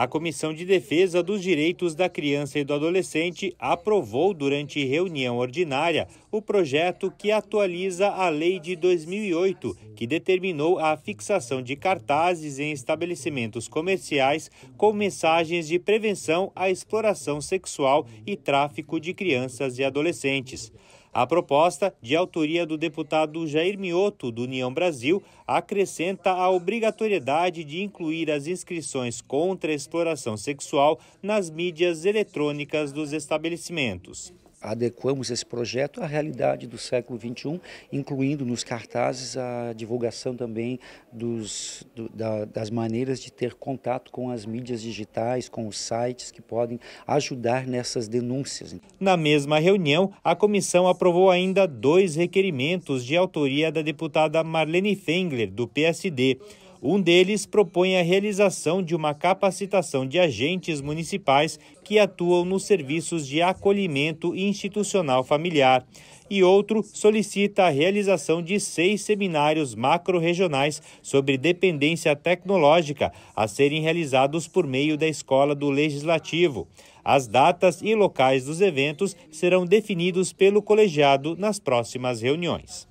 A Comissão de Defesa dos Direitos da Criança e do Adolescente aprovou durante reunião ordinária o projeto que atualiza a lei de 2008, que determinou a fixação de cartazes em estabelecimentos comerciais com mensagens de prevenção à exploração sexual e tráfico de crianças e adolescentes. A proposta, de autoria do deputado Jair Mioto, do União Brasil, acrescenta a obrigatoriedade de incluir as inscrições contra a exploração sexual nas mídias eletrônicas dos estabelecimentos adequamos esse projeto à realidade do século XXI, incluindo nos cartazes a divulgação também dos, do, da, das maneiras de ter contato com as mídias digitais, com os sites que podem ajudar nessas denúncias. Na mesma reunião, a comissão aprovou ainda dois requerimentos de autoria da deputada Marlene Fengler, do PSD. Um deles propõe a realização de uma capacitação de agentes municipais que atuam nos serviços de acolhimento institucional familiar. E outro solicita a realização de seis seminários macro-regionais sobre dependência tecnológica, a serem realizados por meio da Escola do Legislativo. As datas e locais dos eventos serão definidos pelo colegiado nas próximas reuniões.